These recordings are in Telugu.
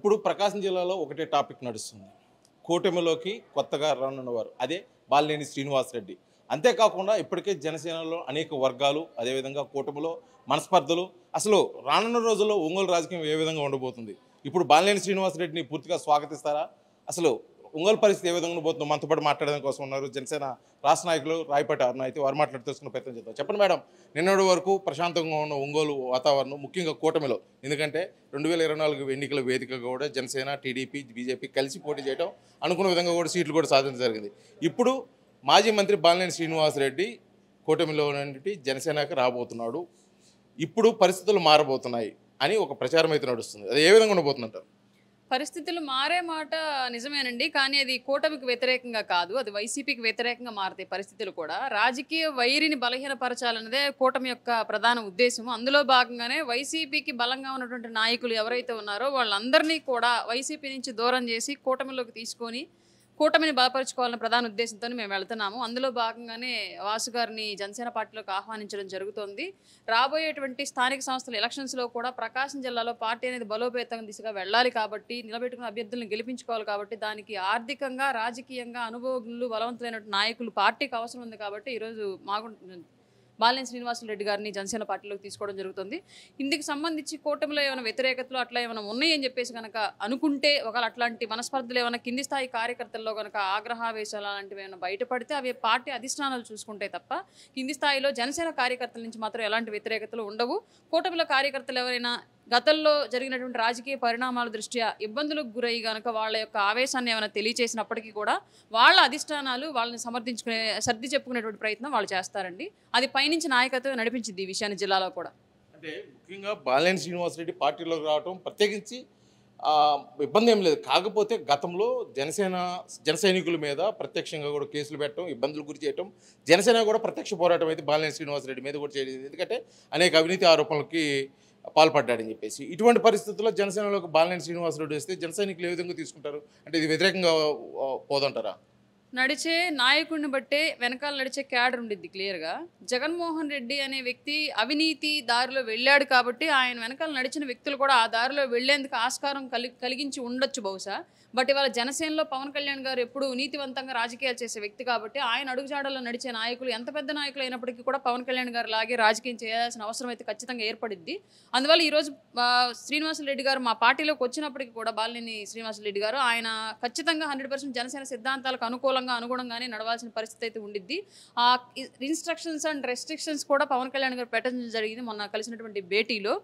ఇప్పుడు ప్రకాశం జిల్లాలో ఒకటే టాపిక్ నడుస్తుంది కూటమిలోకి కొత్తగా రానున్న వారు అదే బాలినేని శ్రీనివాసరెడ్డి అంతేకాకుండా ఇప్పటికే జనసేనలో అనేక వర్గాలు అదేవిధంగా కూటమిలో మనస్పర్ధలు అసలు రానున్న రోజుల్లో ఒంగోలు రాజకీయం ఏ విధంగా ఉండబోతుంది ఇప్పుడు బాలినేని శ్రీనివాసరెడ్డిని పూర్తిగా స్వాగతిస్తారా అసలు ఒంగోలు పరిస్థితి ఏ విధంగా పోతుందో మనతో పాటు మాట్లాడడం కోసం ఉన్నారు జనసేన రాష్ట్ర నాయకులు రాయపేట అరుణ అయితే వారు మాట్లాడుతూ తెలుసుకున్న ప్రయత్నం చేద్దాం చెప్పండి మేడం నిన్నటి వరకు ప్రశాంతంగా ఉన్న ఒంగోలు వాతావరణం ముఖ్యంగా కూటమిలో ఎందుకంటే రెండు వేల ఇరవై నాలుగు ఎన్నికల వేదిక కూడా జనసేన టీడీపీ బీజేపీ కలిసి పోటీ చేయడం అనుకున్న విధంగా కూడా సీట్లు కూడా సాధించడం జరిగింది ఇప్పుడు మాజీ మంత్రి బాలినేని శ్రీనివాసరెడ్డి కూటమిలో నుండి జనసేనకి రాబోతున్నాడు ఇప్పుడు పరిస్థితులు మారబోతున్నాయి అని ఒక ప్రచారం అయితే నడుస్తుంది అది ఏ విధంగా ఉండబోతుందంటారు పరిస్థితులు మారే మాట నిజమేనండి కానీ అది కూటమికి వ్యతిరేకంగా కాదు అది వైసీపీకి వ్యతిరేకంగా మారతాయి పరిస్థితులు కూడా రాజకీయ వైరిని బలహీనపరచాలన్నదే కూటమి యొక్క ప్రధాన ఉద్దేశం అందులో భాగంగానే వైసీపీకి బలంగా ఉన్నటువంటి నాయకులు ఎవరైతే ఉన్నారో వాళ్ళందరినీ కూడా వైసీపీ నుంచి దూరం చేసి కూటమిలోకి తీసుకొని కూటమిని బలపరుచుకోవాలన్న ప్రధాన ఉద్దేశంతో మేము వెళ్తున్నాము అందులో భాగంగానే వాసు గారిని జనసేన పార్టీలోకి ఆహ్వానించడం జరుగుతోంది రాబోయేటువంటి స్థానిక సంస్థల ఎలక్షన్స్లో కూడా ప్రకాశం జిల్లాలో పార్టీ అనేది బలోపేతం దిశగా వెళ్ళాలి కాబట్టి నిలబెట్టుకున్న అభ్యర్థులను గెలిపించుకోవాలి కాబట్టి దానికి ఆర్థికంగా రాజకీయంగా అనుభవజ్ఞులు బలవంతులైన నాయకులు పార్టీకి అవసరం ఉంది కాబట్టి ఈరోజు మాకు బాలినేని శ్రీనివాసులు రెడ్డి గారిని జనసేన పార్టీలోకి తీసుకోవడం జరుగుతుంది ఇందుకు సంబంధించి కూటమిలో ఏమైనా వ్యతిరేకతలు అట్లా ఏమైనా ఉన్నాయని చెప్పేసి కనుక అనుకుంటే ఒకవేళ అట్లాంటి మనస్పర్ధలు ఏమైనా కింది స్థాయి కార్యకర్తల్లో కనుక ఆగ్రహావేశాలు అలాంటివి ఏమైనా బయటపడితే అవి పార్టీ అధిష్టానాలు చూసుకుంటే తప్ప కింది స్థాయిలో జనసేన కార్యకర్తల నుంచి మాత్రం ఎలాంటి వ్యతిరేకతలు ఉండవు కూటమిలో కార్యకర్తలు ఎవరైనా గతంలో జరిగినటువంటి రాజకీయ పరిణామాల దృష్ట్యా ఇబ్బందులకు గురై గనక వాళ్ళ యొక్క ఆవేశాన్ని ఏమైనా తెలియచేసినప్పటికీ కూడా వాళ్ళ అధిష్టానాలు వాళ్ళని సమర్థించుకునే సర్ది చెప్పుకునేటువంటి ప్రయత్నం వాళ్ళు చేస్తారండి అది పైనుంచి నాయకత్వం నడిపించింది ఈ విషయాన్ని జిల్లాలో కూడా అంటే ముఖ్యంగా బాలెన్స్ యూనివర్సిటీ పార్టీలోకి రావడం ప్రత్యేకించి ఇబ్బంది ఏం లేదు కాకపోతే గతంలో జనసేన జన సైనికుల మీద ప్రత్యక్షంగా కూడా కేసులు పెట్టడం ఇబ్బందులు గురి చేయటం జనసేన కూడా ప్రత్యక్ష పోరాటం అయితే బాలినేని శ్రీనివాసరెడ్డి మీద కూడా చేయలేదు ఎందుకంటే అనేక అవినీతి ఆరోపణలకి పాల్పడ్డాడని చెప్పేసి ఇటువంటి పరిస్థితుల్లో జనసేనలోకి బాలినేని శ్రీనివాసరెడ్డి వస్తే జనసైనికులు ఏ విధంగా తీసుకుంటారు అంటే ఇది వ్యతిరేకంగా పోదంటారా నడిచే నాయకుడిని బట్టే వెనకాల నడిచే క్యాడర్ ఉండిద్ది క్లియర్గా జగన్మోహన్ రెడ్డి అనే వ్యక్తి అవినీతి దారిలో వెళ్ళాడు కాబట్టి ఆయన వెనకాల నడిచిన వ్యక్తులు కూడా ఆ దారిలో వెళ్లేందుకు ఆస్కారం కలిగించి ఉండొచ్చు బహుశా బట్ ఇవాళ జనసేనలో పవన్ కళ్యాణ్ గారు ఎప్పుడు నీతివంతంగా రాజకీయాలు చేసే వ్యక్తి కాబట్టి ఆయన అడుగుజాడల్లో నడిచే నాయకులు ఎంత పెద్ద నాయకులు అయినప్పటికీ కూడా పవన్ కళ్యాణ్ గారు లాగే రాజకీయం చేయాల్సిన అవసరం అయితే ఖచ్చితంగా ఏర్పడిద్ది అందువల్ల ఈరోజు రెడ్డి గారు మా పార్టీలోకి వచ్చినప్పటికీ కూడా బాలినేని రెడ్డి గారు ఆయన ఖచ్చితంగా హండ్రెడ్ జనసేన సిద్ధాంతాలకు అనుకూలంగా అనుకూలంగా అనుగుణంగానే నడవాల్సిన పరిస్థితి అయితే ఉండిద్ది ఆ ఇన్స్ట్రక్షన్స్ అండ్ రెస్ట్రిక్షన్స్ కూడా పవన్ కళ్యాణ్ గారు పెట్టడం జరిగింది మొన్న కలిసినటువంటి భేటీలో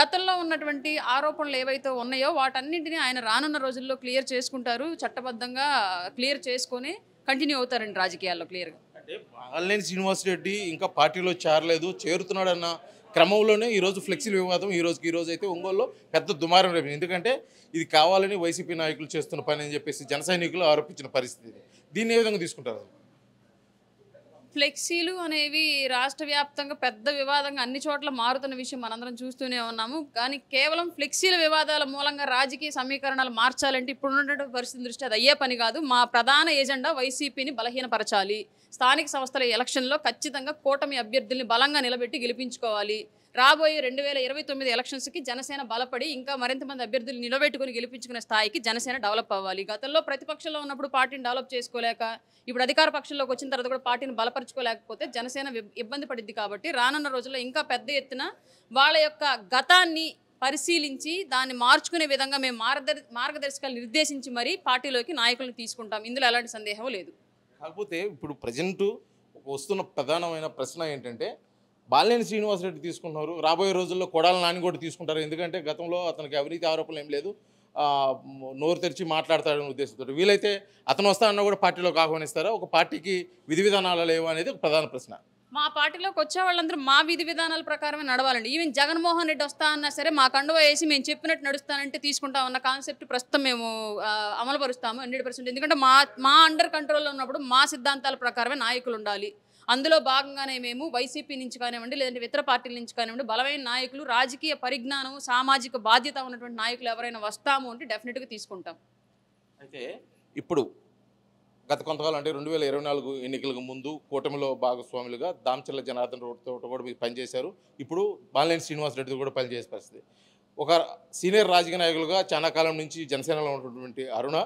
గతంలో ఉన్నటువంటి ఆరోపణలు ఏవైతే ఉన్నాయో వాటన్నింటినీ ఆయన రానున్న రోజుల్లో క్లియర్ చేసుకుంటారు చట్టబద్ధంగా క్లియర్ చేసుకొని కంటిన్యూ అవుతారండి రాజకీయాల్లో క్లియర్గా అంటే బాగాలేని శ్రీనివాస్ రెడ్డి ఇంకా పార్టీలో చేరలేదు చేరుతున్నాడన్న క్రమంలోనే ఈరోజు ఫ్లెక్సీల వివాదం ఈ రోజుకి ఈ రోజు అయితే ఒంగోలులో పెద్ద దుమారం రేపు ఎందుకంటే ఇది కావాలని వైసీపీ నాయకులు చేస్తున్న పని అని చెప్పేసి జన సైనికులు ఆరోపించిన పరిస్థితి దీన్ని ఏ విధంగా తీసుకుంటారు ఫ్లెక్సీలు అనేవి రాష్ట్ర వ్యాప్తంగా పెద్ద వివాదంగా అన్ని చోట్ల మారుతున్న విషయం మనందరం చూస్తూనే ఉన్నాము కానీ కేవలం ఫ్లెక్సీల వివాదాల మూలంగా రాజకీయ సమీకరణాలు మార్చాలంటే ఇప్పుడున్న పరిస్థితి దృష్టి అది అయ్యే పని కాదు మా ప్రధాన ఏజెండా వైసీపీని బలహీనపరచాలి స్థానిక సంస్థల ఎలక్షన్లో ఖచ్చితంగా కూటమి అభ్యర్థుల్ని బలంగా నిలబెట్టి గెలిపించుకోవాలి రాబోయే రెండు వేల ఇరవై తొమ్మిది ఎలక్షన్స్కి జనసేన బలపడి ఇంకా మరింత మంది అభ్యర్థులు నిలబెట్టుకుని గెలిపించుకునే స్థాయికి జనసేన డెవలప్ అవ్వాలి గతంలో ప్రతిపక్షంలో ఉన్నప్పుడు పార్టీని డెవలప్ చేసుకోలేక ఇప్పుడు అధికార పక్షంలోకి వచ్చిన తర్వాత కూడా పార్టీని బలపరచుకోలేకపోతే జనసేన ఇబ్బంది పడింది కాబట్టి రానున్న రోజుల్లో ఇంకా పెద్ద ఎత్తున వాళ్ళ యొక్క గతాన్ని పరిశీలించి దాన్ని మార్చుకునే విధంగా మేము మార్గదర్శకాలు నిర్దేశించి మరీ పార్టీలోకి నాయకులను తీసుకుంటాం ఇందులో ఎలాంటి సందేహం లేదు కాకపోతే ఇప్పుడు ప్రజెంట్ వస్తున్న ప్రధానమైన ప్రశ్న ఏంటంటే బాలినేని శ్రీనివాసరెడ్డి తీసుకుంటున్నారు రాబోయే రోజుల్లో కొడాల నాని కూడా తీసుకుంటారు ఎందుకంటే గతంలో అతనికి అవినీతి ఆరోపణలు ఏం లేదు నోరు తెరిచి మాట్లాడతాడని ఉద్దేశంతో వీలైతే అతను వస్తా అన్న కూడా పార్టీలోకి ఆహ్వానిస్తారా ఒక పార్టీకి విధి విధానాలు లేవు అనేది ఒక ప్రధాన ప్రశ్న మా పార్టీలోకి వచ్చే వాళ్ళందరూ మా విధి విధానాల ప్రకారమే నడవాలండి ఈవెన్ జగన్మోహన్ రెడ్డి వస్తా అన్నా సరే మా కండువ వేసి మేము చెప్పినట్టు నడుస్తానంటే తీసుకుంటామన్న కాన్సెప్ట్ ప్రస్తుతం మేము అమలుపరుస్తాము హండ్రెడ్ పర్సెంట్ ఎందుకంటే మా మా అండర్ కంట్రోల్లో ఉన్నప్పుడు మా సిద్ధాంతాల ప్రకారమే నాయకులు ఉండాలి అందులో భాగంగానే మేము వైసీపీ నుంచి కానివ్వండి లేదంటే ఇతర పార్టీల నుంచి కానివ్వండి బలమైన నాయకులు రాజకీయ పరిజ్ఞానం సామాజిక బాధ్యత ఉన్నటువంటి నాయకులు ఎవరైనా వస్తాము అంటే డెఫినెట్గా తీసుకుంటాం అయితే ఇప్పుడు గత కొంతకాలం అంటే రెండు వేల ఇరవై నాలుగు ఎన్నికలకు ముందు కూటమిలో భాగస్వాములుగా దామచర్ల జనార్దన్ రోడ్తో కూడా మీరు పనిచేశారు ఇప్పుడు బాలినేని శ్రీనివాస్ రెడ్డితో కూడా పనిచేసే పరిస్థితి ఒక సీనియర్ రాజకీయ నాయకులుగా చాలా కాలం నుంచి జనసేనలో ఉన్నటువంటి అరుణ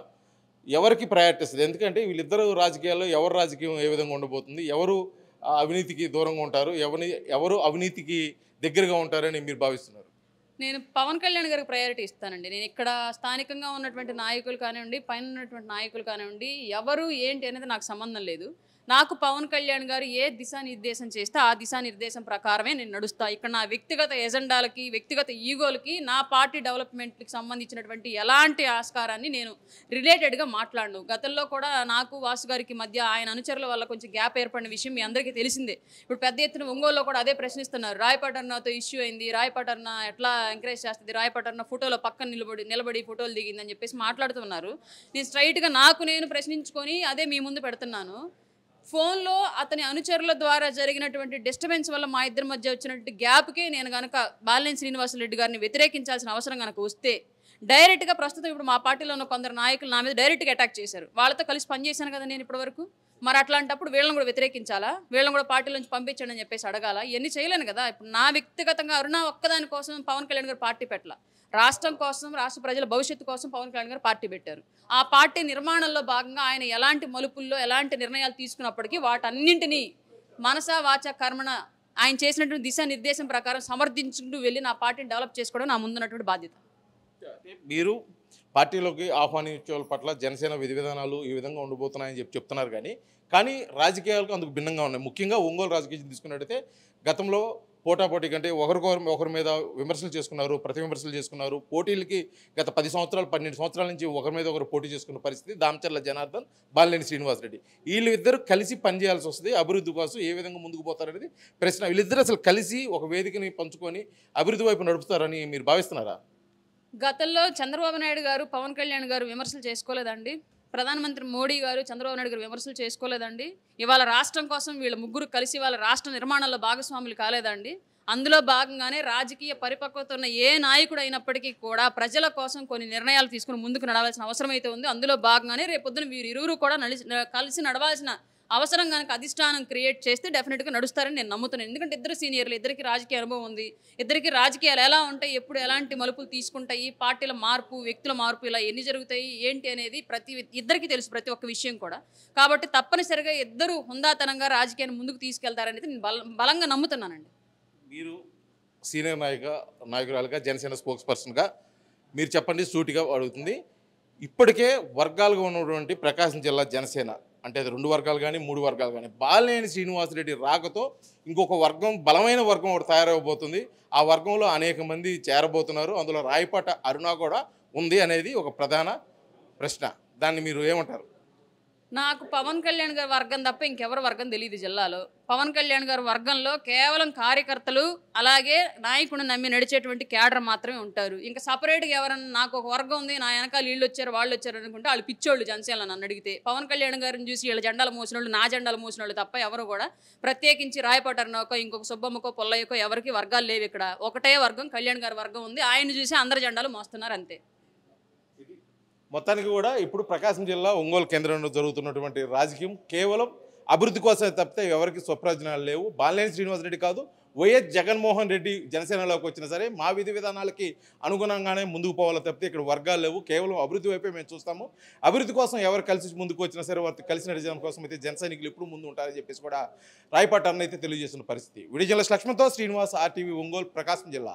ఎవరికి ప్రయారిటీ ఇస్తుంది ఎందుకంటే వీళ్ళిద్దరు రాజకీయాల్లో ఎవరు రాజకీయం ఏ విధంగా ఉండబోతుంది ఎవరు అవినీతికి దూరంగా ఉంటారు ఎవరిని ఎవరు అవినీతికి దగ్గరగా ఉంటారని మీరు భావిస్తున్నారు నేను పవన్ కళ్యాణ్ గారికి ప్రయారిటీ ఇస్తానండి నేను ఇక్కడ స్థానికంగా ఉన్నటువంటి నాయకులు కానివ్వండి పైన ఉన్నటువంటి నాయకులు కానివ్వండి ఎవరు ఏంటి అనేది నాకు సంబంధం లేదు నాకు పవన్ కళ్యాణ్ గారు ఏ దిశానిర్దేశం చేస్తే ఆ దిశానిర్దేశం ప్రకారమే నేను నడుస్తా ఇక్కడ నా వ్యక్తిగత ఎజెండాలకి వ్యక్తిగత ఈగోలకి నా పార్టీ డెవలప్మెంట్కి సంబంధించినటువంటి ఎలాంటి ఆస్కారాన్ని నేను రిలేటెడ్గా మాట్లాడను గతంలో కూడా నాకు వాసు గారికి మధ్య ఆయన అనుచరుల వల్ల కొంచెం గ్యాప్ ఏర్పడిన విషయం మీ అందరికీ తెలిసిందే ఇప్పుడు పెద్ద ఎత్తున ఒంగోలులో కూడా అదే ప్రశ్నిస్తున్నారు రాయపటర్నాతో ఇష్యూ అయింది రాయపటర్న ఎట్లా ఎంకరేజ్ చేస్తుంది రాయపటర్న ఫోటోలో పక్కన నిలబడి నిలబడి ఫోటోలు దిగిందని చెప్పేసి మాట్లాడుతున్నారు నేను స్ట్రైట్గా నాకు నేను ప్రశ్నించుకొని అదే మీ ముందు పెడుతున్నాను ఫోన్లో అతని అనుచరుల ద్వారా జరిగినటువంటి డిస్టర్బెన్స్ వల్ల మా ఇద్దరి మధ్య వచ్చినటువంటి గ్యాప్కి నేను కనుక బాలినేని శ్రీనివాసరెడ్డి గారిని వ్యతిరేకించాల్సిన అవసరం కనుక వస్తే డైరెక్ట్గా ప్రస్తుతం ఇప్పుడు మా పార్టీలో ఉన్న కొందరు నాయకులు నా మీద డైరెక్ట్గా అటాక్ చేశారు వాళ్ళతో కలిసి పనిచేశాను కదా నేను ఇప్పటివరకు మరి అట్లాంటప్పుడు వీళ్ళని కూడా వ్యతిరేకించాలా వీళ్ళని కూడా పార్టీల నుంచి పంపించండి అని చెప్పేసి అడగాల ఇవన్నీ చేయలేను కదా ఇప్పుడు నా వ్యక్తిగతంగా అరుణ ఒక్కదాని కోసం పవన్ కళ్యాణ్ గారు పార్టీ పెట్టాల రాష్ట్రం కోసం రాష్ట్ర ప్రజల భవిష్యత్తు కోసం పవన్ కళ్యాణ్ గారు పార్టీ పెట్టారు ఆ పార్టీ నిర్మాణంలో భాగంగా ఆయన ఎలాంటి మలుపుల్లో ఎలాంటి నిర్ణయాలు తీసుకున్నప్పటికీ వాటన్నింటినీ మనసా వాచ కర్మణ ఆయన చేసినటువంటి దిశానిర్దేశం ప్రకారం సమర్థించుకుంటూ వెళ్ళి నా పార్టీని డెవలప్ చేసుకోవడం నా ముందున్నటువంటి బాధ్యత మీరు పార్టీలోకి ఆహ్వానించే పట్ల జనసేన విధి విధానాలు ఈ విధంగా ఉండబోతున్నాయని చెప్పి చెప్తున్నారు కానీ కానీ రాజకీయాలకు అందుకు భిన్నంగా ఉన్నాయి ముఖ్యంగా ఒంగోలు రాజకీయం తీసుకున్నట్టయితే గతంలో పోటాపోటీ కంటే ఒకరికొకరు ఒకరి మీద విమర్శలు చేసుకున్నారు ప్రతి విమర్శలు చేసుకున్నారు పోటీలకి గత పది సంవత్సరాలు పన్నెండు సంవత్సరాల నుంచి ఒకరి మీద ఒకరు పోటీ చేసుకున్న పరిస్థితి దామచర్ల జనార్దన్ బాలినేని శ్రీనివాసరెడ్డి వీళ్ళిద్దరు కలిసి పనిచేయాల్సి వస్తుంది అభివృద్ధి కోసం ఏ విధంగా ముందుకు పోతారనేది ప్రశ్న వీళ్ళిద్దరు అసలు కలిసి ఒక వేదికని పంచుకొని అభివృద్ధి వైపు నడుపుతారని మీరు భావిస్తున్నారా గతంలో చంద్రబాబు నాయుడు గారు పవన్ కళ్యాణ్ గారు విమర్శలు చేసుకోలేదండి ప్రధానమంత్రి మోడీ గారు చంద్రబాబు నాయుడు గారు విమర్శలు చేసుకోలేదండి ఇవాళ రాష్ట్రం కోసం వీళ్ళ ముగ్గురు కలిసి వాళ్ళ రాష్ట్ర నిర్మాణంలో భాగస్వాములు కాలేదండి అందులో భాగంగానే రాజకీయ పరిపక్వత ఉన్న ఏ నాయకుడు అయినప్పటికీ కూడా ప్రజల కోసం కొన్ని నిర్ణయాలు తీసుకుని ముందుకు నడవాల్సిన అవసరం అయితే ఉంది అందులో భాగంగానే రేపొద్దున వీరు ఇరువురు కూడా కలిసి నడవాల్సిన అవసరం కనుక అధిష్టానం క్రియేట్ చేస్తే డెఫినెట్గా నడుస్తారని నేను నమ్ముతున్నాను ఎందుకంటే ఇద్దరు సీనియర్లు ఇద్దరికి రాజకీయ అనుభవం ఉంది ఇద్దరికి రాజకీయాలు ఎలా ఉంటాయి ఎప్పుడు ఎలాంటి మలుపులు తీసుకుంటాయి పార్టీల మార్పు వ్యక్తుల మార్పు ఇలా ఎన్ని జరుగుతాయి ఏంటి అనేది ప్రతి ఇద్దరికి తెలుసు ప్రతి ఒక్క విషయం కూడా కాబట్టి తప్పనిసరిగా ఇద్దరు హుందాతనంగా రాజకీయాన్ని ముందుకు తీసుకెళ్తారనేది నేను బలంగా నమ్ముతున్నానండి మీరు సీనియర్ నాయక నాయకురాలుగా జనసేన స్పోక్స్ పర్సన్గా మీరు చెప్పండి సూటిగా అడుగుతుంది ఇప్పటికే వర్గాలుగా ఉన్నటువంటి ప్రకాశం జిల్లా జనసేన అంటే రెండు వర్గాలు కానీ మూడు వర్గాలు కానీ బాలినేని శ్రీనివాసరెడ్డి రాకతో ఇంకొక వర్గం బలమైన వర్గం ఒకటి తయారవబోతుంది ఆ వర్గంలో అనేక మంది చేరబోతున్నారు అందులో రాయపాట అరుణ కూడా ఉంది అనేది ఒక ప్రధాన ప్రశ్న దాన్ని మీరు ఏమంటారు నాకు పవన్ కళ్యాణ్ గారి వర్గం తప్ప ఇంకెవరి వర్గం తెలియదు జిల్లాలో పవన్ కళ్యాణ్ గారి వర్గంలో కేవలం కార్యకర్తలు అలాగే నాయకుడిని నమ్మి నడిచేటువంటి క్యాడర్ మాత్రమే ఉంటారు ఇంకా సపరేట్గా ఎవరన్నా నాకు ఒక వర్గం ఉంది నా వెనకాల వీళ్ళు వచ్చారు వాళ్ళు వచ్చారు అనుకుంటే వాళ్ళు పిచ్చోళ్ళు జనసేన నన్ను అడిగితే పవన్ కళ్యాణ్ గారిని చూసి వీళ్ళ జెండాలు మోసిన నా జెండాలు మోసిన వాళ్ళు తప్ప ఎవరు కూడా ప్రత్యేకించి రాయపాటర్నోకో ఇంకొక సుబ్బమ్మకో పొల్లయ్యకో ఎవరికి వర్గాలు లేవు ఇక్కడ ఒకటే వర్గం కళ్యాణ్ గారి వర్గం ఉంది ఆయన చూసి అందరి జెండాలు మోస్తున్నారు అంతే మొత్తానికి కూడా ఇప్పుడు ప్రకాశం జిల్లా ఒంగోలు కేంద్రంలో జరుగుతున్నటువంటి రాజకీయం కేవలం అభివృద్ధి కోసమే తప్పితే ఎవరికి స్వప్రయోజనాలు లేవు బాలినేని శ్రీనివాసరెడ్డి కాదు వైఎస్ జగన్మోహన్ రెడ్డి జనసేనలోకి వచ్చినా సరే మా విధి విధానాలకి అనుగుణంగానే ముందుకు పోవాలో తప్పితే ఇక్కడ వర్గాలు లేవు కేవలం అభివృద్ధి వైపే మేము చూస్తాము అభివృద్ధి కోసం ఎవరు కలిసి ముందుకు వచ్చినా సరే వారు కలిసి నడిచడం కోసం అయితే జనసైనికులు ఎప్పుడు ముందు ఉంటారని చెప్పేసి కూడా రాయపాటన్న తెలియజేస్తున్న తెలియజేసిన పరిస్థితి విడిజిల్లా లక్ష్మణతో శ్రీనివాస్ ఆర్టీవీ ఒంగోలు ప్రకాశం జిల్లా